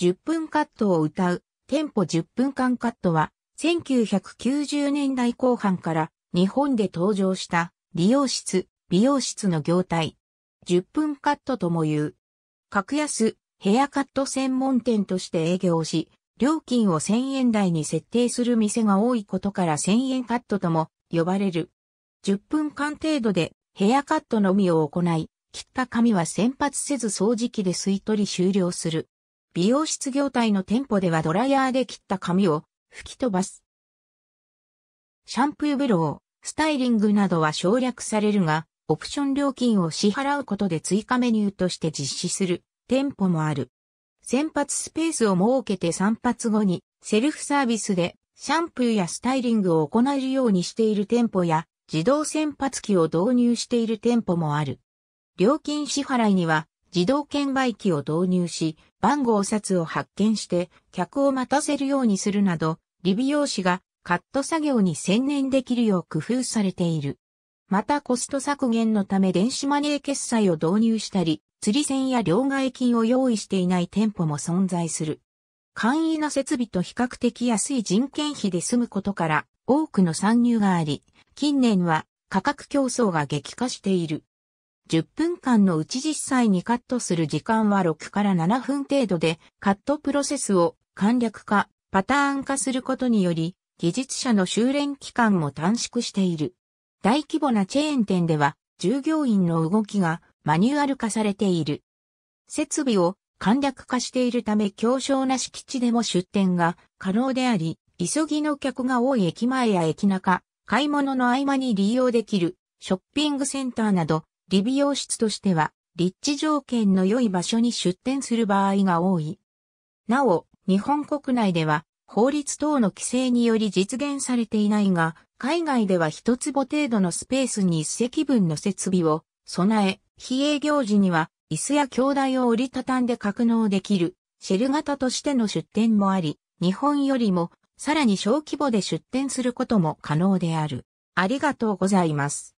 10分カットを歌う、テンポ10分間カットは、1990年代後半から日本で登場した理容室、美容室の業態。10分カットとも言う。格安、ヘアカット専門店として営業し、料金を1000円台に設定する店が多いことから1000円カットとも呼ばれる。10分間程度でヘアカットのみを行い、切った髪は洗髪せず掃除機で吸い取り終了する。美容室業態の店舗ではドライヤーで切った髪を吹き飛ばす。シャンプーブロー、スタイリングなどは省略されるが、オプション料金を支払うことで追加メニューとして実施する店舗もある。先発スペースを設けて散髪後にセルフサービスでシャンプーやスタイリングを行えるようにしている店舗や自動先発機を導入している店舗もある。料金支払いには自動券売機を導入し、番号札を発見して客を待たせるようにするなど、理美容師がカット作業に専念できるよう工夫されている。またコスト削減のため電子マネー決済を導入したり、釣り銭や両替金を用意していない店舗も存在する。簡易な設備と比較的安い人件費で済むことから多くの参入があり、近年は価格競争が激化している。10分間のうち実際にカットする時間は6から7分程度で、カットプロセスを簡略化、パターン化することにより、技術者の修練期間も短縮している。大規模なチェーン店では、従業員の動きがマニュアル化されている。設備を簡略化しているため強小な敷地でも出店が可能であり、急ぎの客が多い駅前や駅中、買い物の合間に利用できるショッピングセンターなど理美容室としては、立地条件の良い場所に出店する場合が多い。なお、日本国内では、法律等の規制により実現されていないが、海外では一坪程度のスペースに一席分の設備を備え、非営業時には椅子や兄台を折りたたんで格納できるシェル型としての出店もあり、日本よりもさらに小規模で出店することも可能である。ありがとうございます。